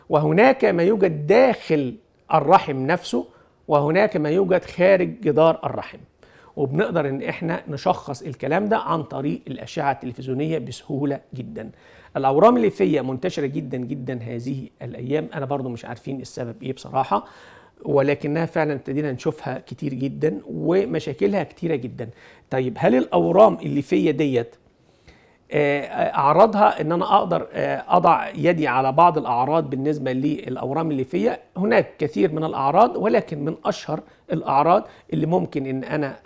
وهناك ما يوجد داخل الرحم نفسه وهناك ما يوجد خارج جدار الرحم وبنقدر ان احنا نشخص الكلام ده عن طريق الاشعه التلفزيونيه بسهوله جدا الاورام الليفية منتشره جدا جدا هذه الايام انا برضو مش عارفين السبب ايه بصراحه ولكنها فعلا ابتدينا نشوفها كتير جدا ومشاكلها كتيره جدا طيب هل الاورام الليفية ديت آه، آه، اعراضها ان انا اقدر آه، اضع يدي على بعض الاعراض بالنسبه للاورام اللي فيا هناك كثير من الاعراض ولكن من اشهر الاعراض اللي ممكن ان انا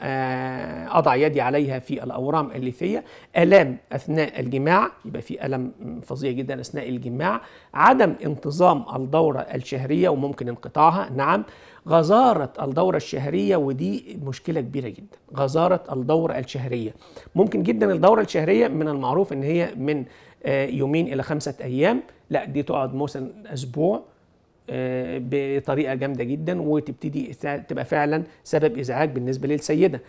اضع يدي عليها في الاورام اللي فيا الام اثناء الجماع يبقى في الم فظيع جدا اثناء الجماع عدم انتظام الدوره الشهريه وممكن انقطاعها نعم غزارة الدورة الشهرية ودي مشكلة كبيرة جدا غزارة الدورة الشهرية ممكن جدا الدورة الشهرية من المعروف ان هي من آه، يومين الى خمسة ايام لا دي تقعد مثلا اسبوع آه، بطريقة جامدة جدا وتبتدي تبقى فعلا سبب ازعاج بالنسبة للسيدة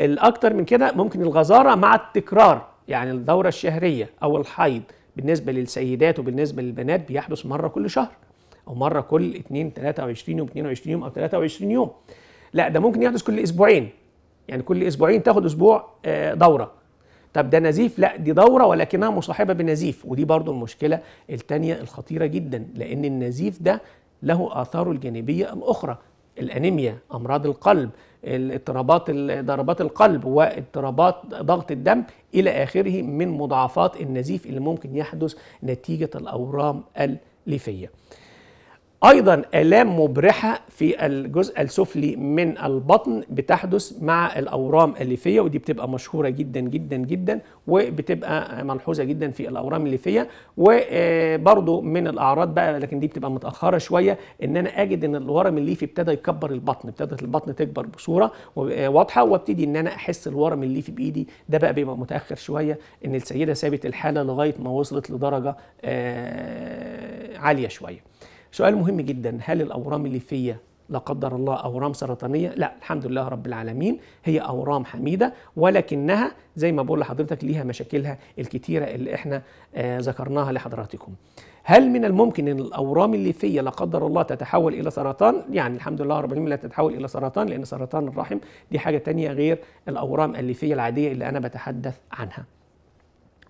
الاكتر من كده ممكن الغزارة مع التكرار يعني الدورة الشهرية او الحيض بالنسبة للسيدات وبالنسبة للبنات بيحدث مرة كل شهر او مره كل 2 23 يوم 22 يوم او 23 يوم لا ده ممكن يحدث كل اسبوعين يعني كل اسبوعين تاخد اسبوع آه، دوره طب ده نزيف لا دي دوره ولكنها مصاحبه بنزيف ودي برضو المشكله الثانيه الخطيره جدا لان النزيف ده له اثاره الجانبيه الاخرى الانيميا امراض القلب الاضطرابات ضربات القلب واضطرابات ضغط الدم الى اخره من مضاعفات النزيف اللي ممكن يحدث نتيجه الاورام الليفيه ايضا الام مبرحه في الجزء السفلي من البطن بتحدث مع الاورام الليفيه ودي بتبقى مشهوره جدا جدا جدا وبتبقى ملحوظه جدا في الاورام الليفيه وبرده آه، من الاعراض بقى لكن دي بتبقى متاخره شويه ان انا اجد ان الورم الليفي ابتدى يكبر البطن ابتدت البطن تكبر بصوره آه، واضحه وابتدي ان انا احس الورم الليفي بايدي ده بقى بيبقى متاخر شويه ان السيده سابت الحاله لغايه ما وصلت لدرجه آه، عاليه شويه سؤال مهم جدا هل الاورام اللي فيا لا قدر الله اورام سرطانيه لا الحمد لله رب العالمين هي اورام حميده ولكنها زي ما بقول لحضرتك ليها مشاكلها الكتيره اللي احنا آه ذكرناها لحضراتكم هل من الممكن ان الاورام اللي فيا لا قدر الله تتحول الى سرطان يعني الحمد لله رب العالمين لا تتحول الى سرطان لان سرطان الرحم دي حاجه تانية غير الاورام اللي فيا العاديه اللي انا بتحدث عنها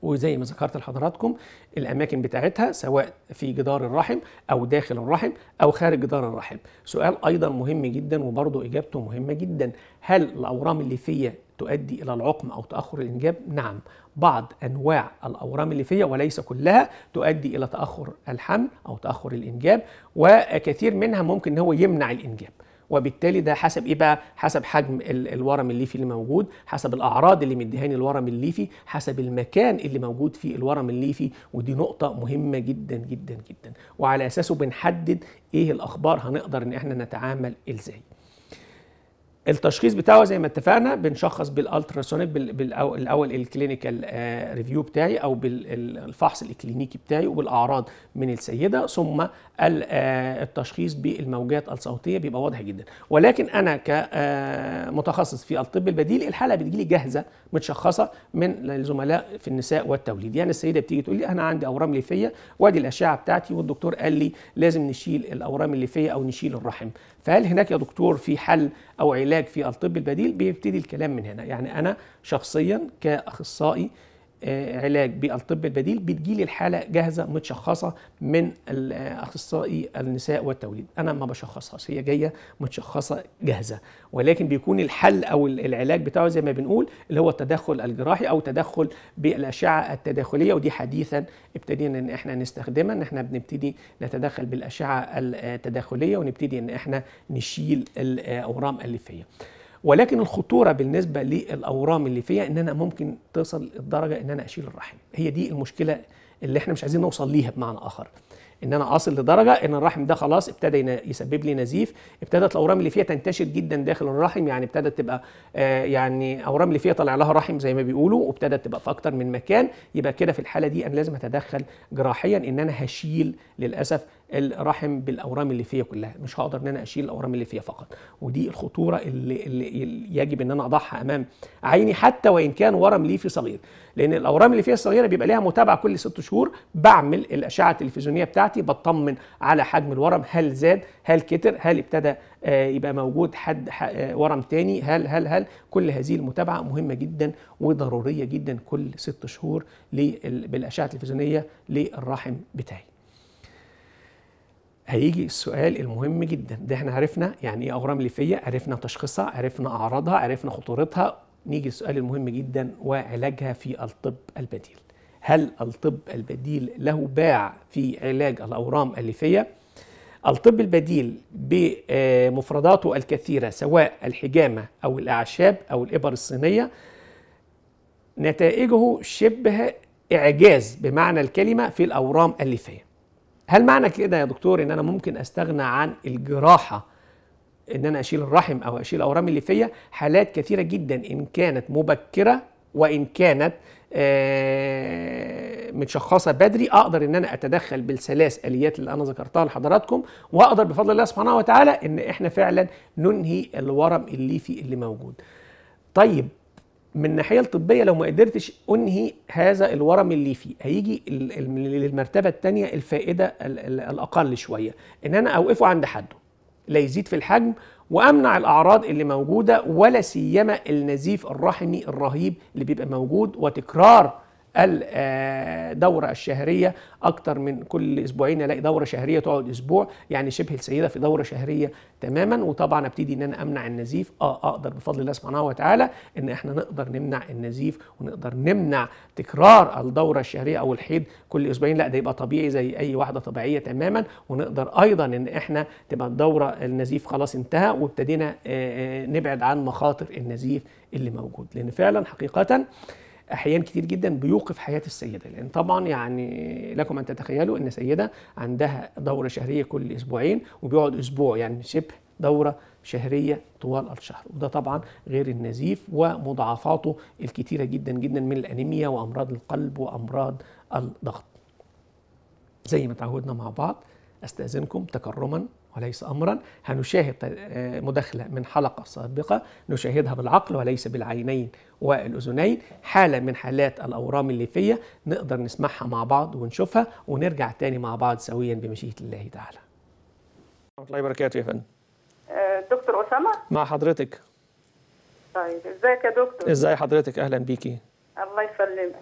وزي ما ذكرت لحضراتكم الاماكن بتاعتها سواء في جدار الرحم او داخل الرحم او خارج جدار الرحم سؤال ايضا مهم جدا وبرضه اجابته مهمه جدا هل الاورام الليفيه تؤدي الى العقم او تاخر الانجاب نعم بعض انواع الاورام الليفيه وليس كلها تؤدي الى تاخر الحمل او تاخر الانجاب وكثير منها ممكن ان هو يمنع الانجاب وبالتالي ده حسب ايه بقى حسب حجم الورم الليفي اللي موجود حسب الاعراض اللي مديهاني الورم الليفي حسب المكان اللي موجود فيه الورم الليفي ودي نقطه مهمه جدا جدا جدا وعلى اساسه بنحدد ايه الاخبار هنقدر ان احنا نتعامل ازاي التشخيص بتاعه زي ما اتفقنا بنشخص بالالتراسونيك بالاول الكلينيكال آه، ريفيو بتاعي او بالفحص الاكلينيكي بتاعي وبالاعراض من السيده ثم آه، التشخيص بالموجات الصوتيه بيبقى واضح جدا ولكن انا كمتخصص آه، في الطب البديل الحاله بتجيلي جاهزه متشخصه من الزملاء في النساء والتوليد يعني السيده بتيجي تقول لي انا عندي اورام ليفيه وادي الاشعه بتاعتي والدكتور قال لي لازم نشيل الاورام الليفيه او نشيل الرحم فهل هناك يا دكتور في حل او علاج في الطب البديل بيبتدي الكلام من هنا يعني انا شخصيا كاخصائي آه، علاج بالطب البديل بتجيلي الحاله جاهزه متشخصه من آه، اخصائي النساء والتوليد انا ما بشخصهاش هي جايه متشخصه جاهزه ولكن بيكون الحل او العلاج بتاعه زي ما بنقول اللي هو التدخل الجراحي او تدخل بالاشعه التداخليه ودي حديثا ابتدينا ان احنا نستخدمها ان احنا بنبتدي نتدخل بالاشعه التداخليه ونبتدي ان احنا نشيل الاورام الليفيه ولكن الخطوره بالنسبه للاورام اللي فيها ان انا ممكن توصل الدرجه ان انا اشيل الرحم هي دي المشكله اللي احنا مش عايزين نوصل ليها بمعنى اخر ان انا اصل لدرجه ان الرحم ده خلاص ابتدى يسبب لي نزيف ابتدت الاورام اللي فيها تنتشر جدا داخل الرحم يعني ابتدت تبقى آه، يعني اورام اللي فيها طالع لها رحم زي ما بيقولوا وابتدت تبقى في اكتر من مكان يبقى كده في الحاله دي انا لازم اتدخل جراحيا ان انا هشيل للاسف الرحم بالاورام اللي فيا كلها مش هقدر ان انا اشيل الاورام اللي فيا فقط ودي الخطوره اللي, اللي يجب ان انا اضعها امام عيني حتى وان كان ورم ليفي صغير لان الاورام اللي فيها الصغيره بيبقى ليها متابعه كل ست شهور بعمل الاشعه التلفزيونيه بتاعتي بطمن على حجم الورم هل زاد هل كتر هل ابتدى آه، يبقى موجود حد آه، ورم تاني هل هل هل كل هذه المتابعه مهمه جدا وضروريه جدا كل ست شهور بالاشعه التلفزيونيه للرحم بتاعي هيجي السؤال المهم جدا ده احنا عرفنا يعني ايه اورام ليفيه عرفنا تشخيصها عرفنا اعراضها عرفنا خطورتها نيجي السؤال المهم جدا وعلاجها في الطب البديل هل الطب البديل له باع في علاج الاورام الليفيه الطب البديل بمفرداته الكثيره سواء الحجامه او الاعشاب او الابر الصينيه نتائجه شبه اعجاز بمعنى الكلمه في الاورام الليفيه هل معنى كده يا دكتور ان انا ممكن استغنى عن الجراحه ان انا اشيل الرحم او اشيل الاورام اللي فيا حالات كثيره جدا ان كانت مبكره وان كانت آه، متشخصه بدري اقدر ان انا اتدخل بالثلاث اليات اللي انا ذكرتها لحضراتكم واقدر بفضل الله سبحانه وتعالى ان احنا فعلا ننهي الورم الليفي اللي موجود طيب من الناحيه الطبيه لو ما قدرتش انهي هذا الورم اللي فيه هيجي للمرتبه الثانيه الفائده الاقل شويه ان انا اوقفه عند حده لا يزيد في الحجم وامنع الاعراض اللي موجوده ولا سيما النزيف الرحمي الرهيب اللي بيبقى موجود وتكرار الدوره الشهريه اكتر من كل اسبوعين الاقي دوره شهريه تقعد اسبوع يعني شبه السيده في دوره شهريه تماما وطبعا ابتدي ان انا امنع النزيف آه،, اه اقدر بفضل الله سبحانه وتعالى ان احنا نقدر نمنع النزيف ونقدر نمنع تكرار الدوره الشهريه او الحيض كل اسبوعين لا ده يبقى طبيعي زي اي واحده طبيعيه تماما ونقدر ايضا ان احنا تبقى الدوره النزيف خلاص انتهى وابتدينا آه، آه، نبعد عن مخاطر النزيف اللي موجود لان فعلا حقيقه احيان كتير جدا بيوقف حياه السيده لان طبعا يعني لكم ان تتخيلوا ان سيده عندها دوره شهريه كل اسبوعين وبيقعد اسبوع يعني شبه دوره شهريه طوال الشهر وده طبعا غير النزيف ومضاعفاته الكتيره جدا جدا من الانيميا وامراض القلب وامراض الضغط زي ما تعودنا مع بعض أستأذنكم تكرما وليس أمرا هنشاهد آه، مداخلة من حلقة سابقة نشاهدها بالعقل وليس بالعينين والأذنين حالة من حالات الأورام الليفية نقدر نسمعها مع بعض ونشوفها ونرجع تاني مع بعض سويا بمشيئة الله تعالى الله وبركاته يا فندم آه، دكتور أسامة مع حضرتك طيب ازيك يا دكتور ازاي حضرتك أهلا بيكي الله يسلمك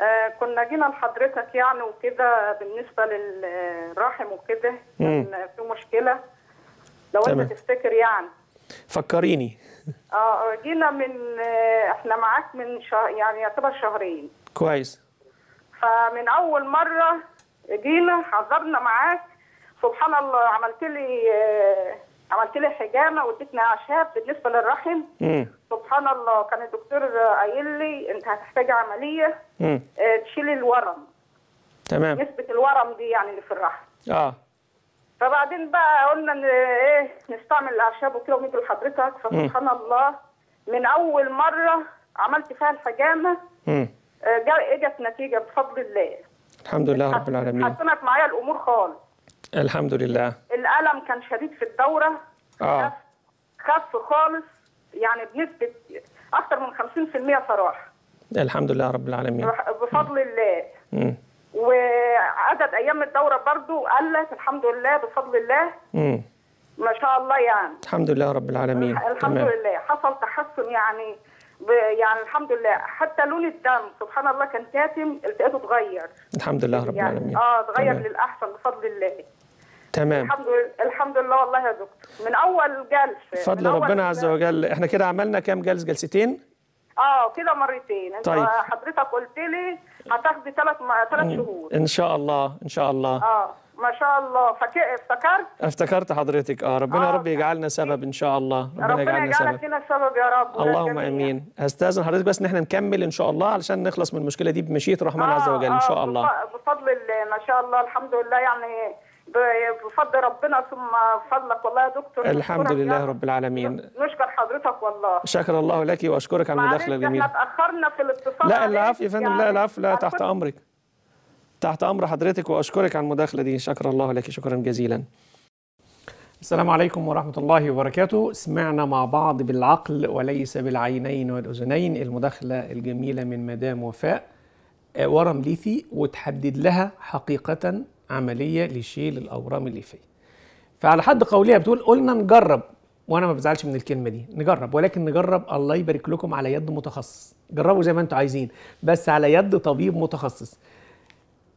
آه، كنا جينا لحضرتك يعني وكده بالنسبه للرحم وكده كان في مشكله لو تمام. انت تفتكر يعني فكريني اه, آه، جينا من آه، احنا معاك من شهر يعني يعتبر شهرين كويس فمن اول مره جينا حضرنا معاك سبحان الله عملت لي عملت لي حجامه واديتني اعشاب بالنسبه للرحم مم. سبحان الله كان الدكتور قايل لي انت هتحتاج عمليه آه، تشيل الورم تمام نسبه الورم دي يعني اللي في الرحم اه فبعدين بقى قلنا ان ايه نستعمل الاعشاب وكده ونيجي لحضرتك فسبحان الله من اول مره عملت فيها الحجامه آه، اجت نتيجه بفضل الله الحمد لله رب العالمين حسنت معايا الامور خالص الحمد لله الألم كان شديد في الدورة اه خف خالص يعني بنسبة أكثر من 50% صراحة الحمد لله رب العالمين بفضل م. الله م. وعدد أيام الدورة برضو قلت الحمد لله بفضل الله م. ما شاء الله يعني الحمد لله رب العالمين الحمد تمام. لله حصل تحسن يعني يعني الحمد لله حتى لون الدم سبحان الله كان كاتم لقيته اتغير الحمد لله رب يعني العالمين اه اتغير للاحسن بفضل الله تمام الحمد لله الحمد لله والله يا دكتور من اول جلسه فضل ربنا عز وجل احنا كده عملنا كام جلسه جلستين اه كده مرتين انت طيب. حضرتك قلت لي هتاخدي ثلاث ثلاث شهور ان شاء الله ان شاء الله اه ما شاء الله افتكرت افتكرت حضرتك اه ربنا آه. رب يجعلنا سبب ان شاء الله ربنا, ربنا يجعلنا سبب فينا سبب يا رب اللهم امين هستاذن حضرتك بس ان احنا نكمل ان شاء الله علشان نخلص من المشكله دي بمشيئه الرحمن آه عز وجل ان شاء آه، الله آه بفضل الله ما شاء الله الحمد لله يعني بفضل ربنا ثم فضلك والله يا دكتور الحمد لله يعني. رب العالمين نشكر حضرتك والله شكر الله لك واشكرك على المداخله الجميله احنا تاخرنا في الاتصال لا العفو يا فندم لا العفو يعني. لا تحت امرك تحت امر حضرتك واشكرك على المداخله دي شكر الله لك شكرا جزيلا السلام عليكم ورحمة الله وبركاته سمعنا مع بعض بالعقل وليس بالعينين والأذنين المداخلة الجميلة من مدام وفاء آه، ورم ليثي وتحدد لها حقيقة عمليه لشيل الاورام الليفيه فعلى حد قولها بتقول قلنا نجرب وانا ما بزعلش من الكلمه دي نجرب ولكن نجرب الله يبارك لكم على يد متخصص جربوا زي ما انتم عايزين بس على يد طبيب متخصص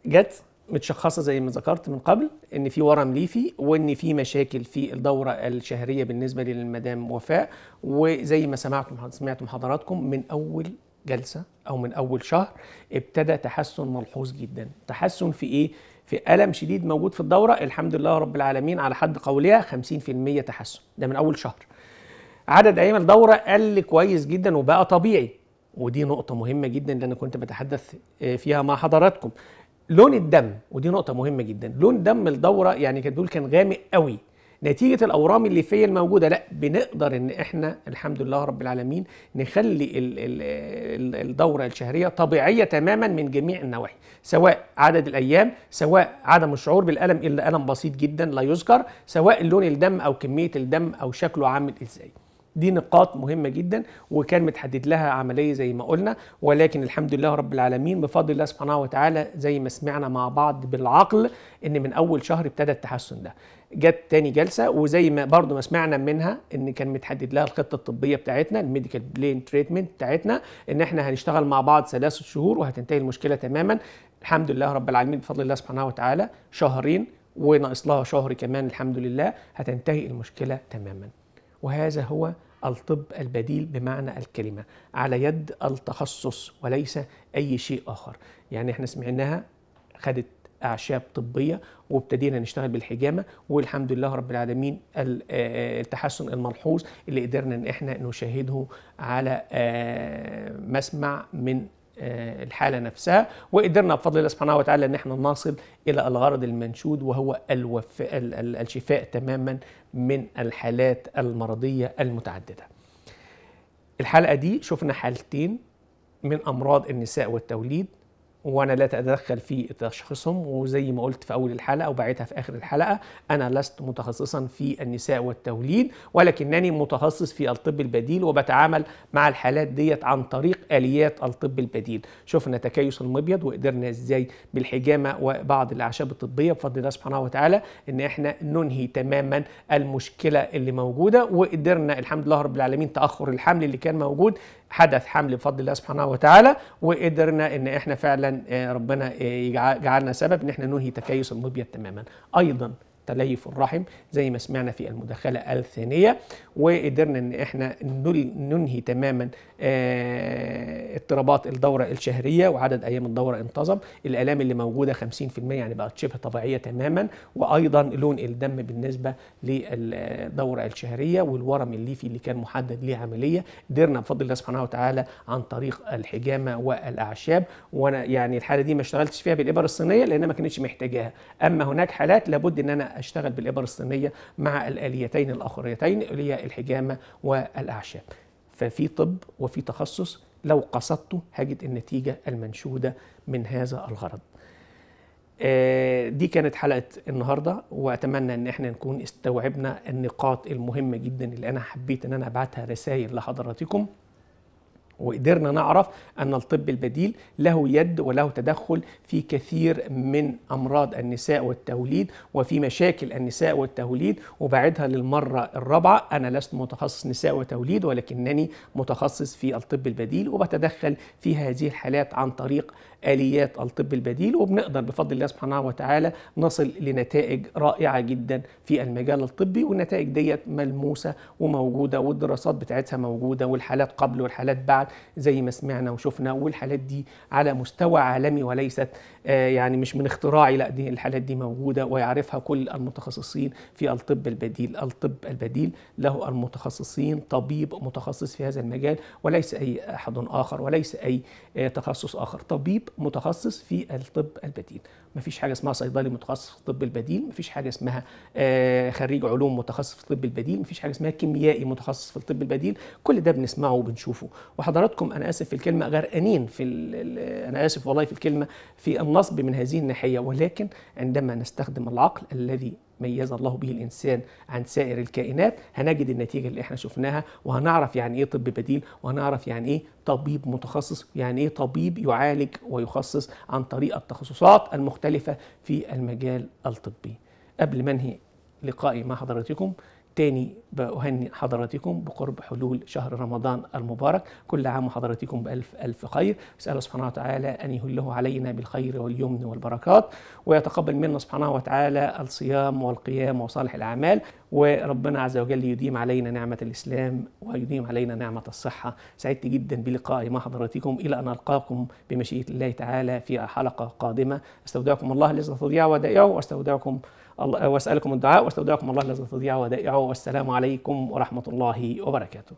جت متشخصه زي ما ذكرت من قبل ان في ورم ليفي وان في مشاكل في الدوره الشهريه بالنسبه للمدام وفاء وزي ما سمعتم سمعتم حضراتكم من اول جلسه او من اول شهر ابتدى تحسن ملحوظ جدا تحسن في ايه في ألم شديد موجود في الدورة الحمد لله رب العالمين على حد قولها 50% تحسن ده من أول شهر عدد أيام الدورة قل كويس جدا وبقى طبيعي ودي نقطة مهمة جدا اللي أنا كنت بتحدث آه، فيها مع حضراتكم لون الدم ودي نقطة مهمة جدا لون دم الدورة يعني كانت بتقول كان غامق قوي نتيجه الاورام اللي الليفيه الموجوده لا بنقدر ان احنا الحمد لله رب العالمين نخلي الدوره الشهريه طبيعيه تماما من جميع النواحي سواء عدد الايام سواء عدم الشعور بالالم الا الم بسيط جدا لا يذكر سواء لون الدم او كميه الدم او شكله عامل ازاي دي نقاط مهمه جدا وكان متحدد لها عمليه زي ما قلنا ولكن الحمد لله رب العالمين بفضل الله سبحانه وتعالى زي ما سمعنا مع بعض بالعقل ان من اول شهر ابتدى التحسن ده جت تاني جلسه وزي ما برضو ما سمعنا منها ان كان متحدد لها الخطه الطبيه بتاعتنا الميديكال بلين تريتمنت بتاعتنا ان احنا هنشتغل مع بعض ثلاث شهور وهتنتهي المشكله تماما الحمد لله رب العالمين بفضل الله سبحانه وتعالى شهرين وناقص لها شهر كمان الحمد لله هتنتهي المشكله تماما وهذا هو الطب البديل بمعنى الكلمة على يد التخصص وليس أي شيء آخر يعني احنا سمعناها خدت أعشاب طبية وابتدينا نشتغل بالحجامة والحمد لله رب العالمين آه، آه، التحسن الملحوظ اللي قدرنا إن احنا نشاهده على آه، مسمع من آه، الحالة نفسها وقدرنا بفضل الله سبحانه وتعالى أن احنا نصل إلى الغرض المنشود وهو الوف... الشفاء تماما من الحالات المرضية المتعددة الحلقة دي شفنا حالتين من أمراض النساء والتوليد وانا لا اتدخل في تشخيصهم وزي ما قلت في اول الحلقه وبعتها في اخر الحلقه انا لست متخصصا في النساء والتوليد ولكنني متخصص في الطب البديل وبتعامل مع الحالات ديت عن طريق اليات الطب البديل شفنا تكيس المبيض وقدرنا ازاي بالحجامه وبعض الاعشاب الطبيه بفضل الله سبحانه وتعالى ان احنا ننهي تماما المشكله اللي موجوده وقدرنا الحمد لله رب العالمين تاخر الحمل اللي كان موجود حدث حمل بفضل الله سبحانه وتعالى وقدرنا ان احنا فعلا ربنا آه، آه، يجعلنا سبب ان احنا ننهي تكيس المبيض تماما ايضا تليف الرحم زي ما سمعنا في المداخلة الثانية وقدرنا ان احنا ننهي تماما آه، اضطرابات الدورة الشهرية وعدد ايام الدورة انتظم الالام اللي موجودة 50% يعني بقت شبه طبيعية تماما وايضا لون الدم بالنسبة للدورة الشهرية والورم الليفي اللي كان محدد ليه عملية قدرنا بفضل الله سبحانه وتعالى عن طريق الحجامة والاعشاب وانا يعني الحالة دي ما اشتغلتش فيها بالابر الصينية لان ما كانتش محتاجاها اما هناك حالات لابد ان انا أشتغل بالإبر الصينية مع الآليتين الاخريتين اللي هي الحجامة والأعشاب ففي طب وفي تخصص لو قصدته هجد النتيجة المنشودة من هذا الغرض آه، دي كانت حلقة النهاردة وأتمنى أن احنا نكون استوعبنا النقاط المهمة جدا اللي أنا حبيت أن أنا أبعتها رسائل لحضراتكم وقدرنا نعرف أن الطب البديل له يد وله تدخل في كثير من أمراض النساء والتوليد وفي مشاكل النساء والتوليد وبعدها للمرة الرابعة أنا لست متخصص نساء وتوليد ولكنني متخصص في الطب البديل وبتدخل في هذه الحالات عن طريق اليات الطب البديل وبنقدر بفضل الله سبحانه وتعالى نصل لنتائج رائعه جدا في المجال الطبي والنتائج ديت ملموسه وموجوده والدراسات بتاعتها موجوده والحالات قبل والحالات بعد زي ما سمعنا وشفنا والحالات دي على مستوى عالمي وليست آه، يعني مش من اختراعي لا دي الحالات دي موجوده ويعرفها كل المتخصصين في الطب البديل الطب البديل له المتخصصين طبيب متخصص في هذا المجال وليس اي احد اخر وليس اي آه، تخصص اخر طبيب متخصص في الطب البديل ما فيش حاجه اسمها صيدلي متخصص في الطب البديل ما فيش حاجه اسمها آه، خريج علوم متخصص في الطب البديل ما فيش حاجه اسمها كيميائي متخصص في الطب البديل كل ده بنسمعه وبنشوفه وحضراتكم انا اسف في الكلمه غرقانين في انا اسف والله في الكلمه في النصب من هذه الناحية ولكن عندما نستخدم العقل الذي ميز الله به الانسان عن سائر الكائنات هنجد النتيجه اللي احنا شفناها وهنعرف يعني ايه طب بديل وهنعرف يعني ايه طبيب متخصص يعني ايه طبيب يعالج ويخصص عن طريق التخصصات المختلفه في المجال الطبي قبل ما انهي لقائي مع حضراتكم تاني بأهني حضراتكم بقرب حلول شهر رمضان المبارك كل عام وحضراتكم بألف ألف خير الله سبحانه وتعالى أن يهله علينا بالخير واليمن والبركات ويتقبل منا سبحانه وتعالى الصيام والقيام وصالح الأعمال وربنا عز وجل يديم علينا نعمة الإسلام ويديم علينا نعمة الصحة سعدت جدا بلقائي مع حضراتكم إلى أن ألقاكم بمشيئة الله تعالى في حلقة قادمة استودعكم الله الذي لا تضيع ودائعه واستودعكم واسالكم الدعاء واستودعكم الله الذي لا تضيع ودائعه والسلام عليكم ورحمه الله وبركاته